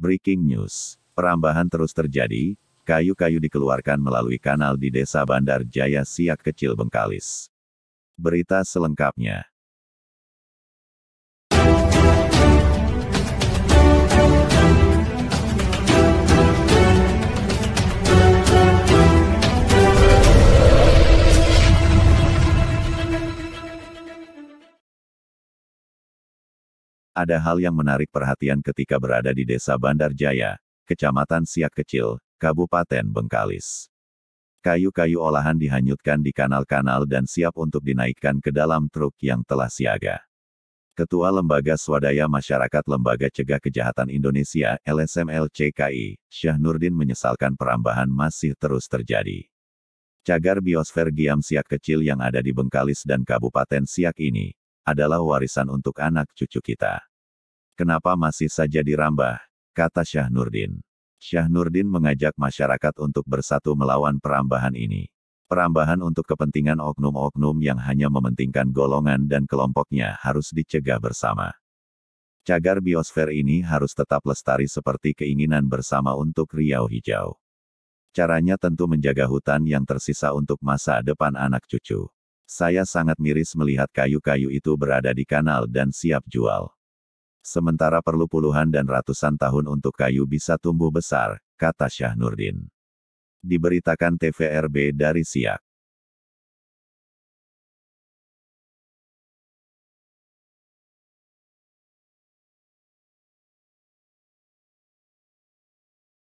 Breaking news. Perambahan terus terjadi, kayu-kayu dikeluarkan melalui kanal di Desa Bandar Jaya Siak Kecil Bengkalis. Berita selengkapnya. Ada hal yang menarik perhatian ketika berada di Desa Bandar Jaya, Kecamatan Siak Kecil, Kabupaten Bengkalis. Kayu-kayu olahan dihanyutkan di kanal-kanal dan siap untuk dinaikkan ke dalam truk yang telah siaga. Ketua Lembaga Swadaya Masyarakat Lembaga Cegah Kejahatan Indonesia Syah Nurdin menyesalkan perambahan masih terus terjadi. Cagar biosfer Giam Siak kecil yang ada di Bengkalis dan Kabupaten Siak ini, adalah warisan untuk anak cucu kita. Kenapa masih saja dirambah? Kata Syah Nurdin. Syah Nurdin mengajak masyarakat untuk bersatu melawan perambahan ini. Perambahan untuk kepentingan oknum-oknum yang hanya mementingkan golongan dan kelompoknya harus dicegah bersama. Cagar biosfer ini harus tetap lestari seperti keinginan bersama untuk Riau Hijau. Caranya tentu menjaga hutan yang tersisa untuk masa depan anak cucu. Saya sangat miris melihat kayu-kayu itu berada di kanal dan siap jual. Sementara perlu puluhan dan ratusan tahun untuk kayu bisa tumbuh besar, kata Syah Nurdin. Diberitakan TVRB dari Siak.